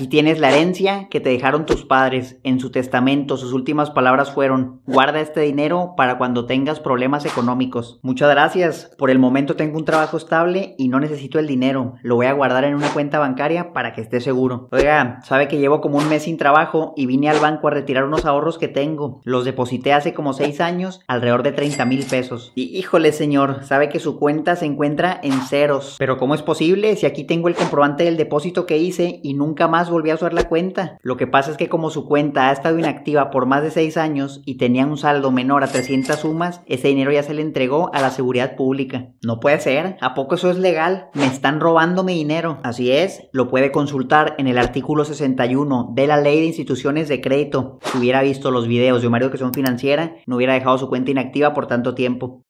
Si tienes la herencia que te dejaron tus padres. En su testamento sus últimas palabras fueron, guarda este dinero para cuando tengas problemas económicos. Muchas gracias. Por el momento tengo un trabajo estable y no necesito el dinero. Lo voy a guardar en una cuenta bancaria para que esté seguro. Oiga, sabe que llevo como un mes sin trabajo y vine al banco a retirar unos ahorros que tengo. Los deposité hace como 6 años, alrededor de 30 mil pesos. Y híjole señor, sabe que su cuenta se encuentra en ceros. Pero ¿cómo es posible si aquí tengo el comprobante del depósito que hice y nunca más volvía a usar la cuenta. Lo que pasa es que como su cuenta ha estado inactiva por más de seis años y tenía un saldo menor a 300 sumas, ese dinero ya se le entregó a la seguridad pública. No puede ser, ¿a poco eso es legal? Me están robando mi dinero. Así es, lo puede consultar en el artículo 61 de la Ley de Instituciones de Crédito. Si hubiera visto los videos de Mario que son Financiera, no hubiera dejado su cuenta inactiva por tanto tiempo.